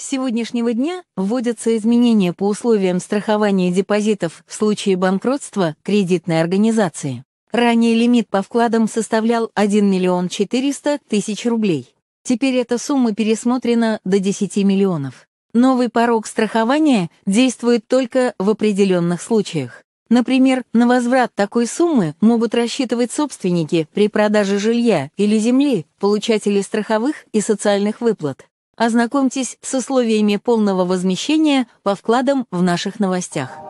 С сегодняшнего дня вводятся изменения по условиям страхования депозитов в случае банкротства кредитной организации. Ранее лимит по вкладам составлял 1 миллион 400 тысяч рублей. Теперь эта сумма пересмотрена до 10 миллионов. Новый порог страхования действует только в определенных случаях. Например, на возврат такой суммы могут рассчитывать собственники при продаже жилья или земли, получатели страховых и социальных выплат. Ознакомьтесь с условиями полного возмещения по вкладам в наших новостях.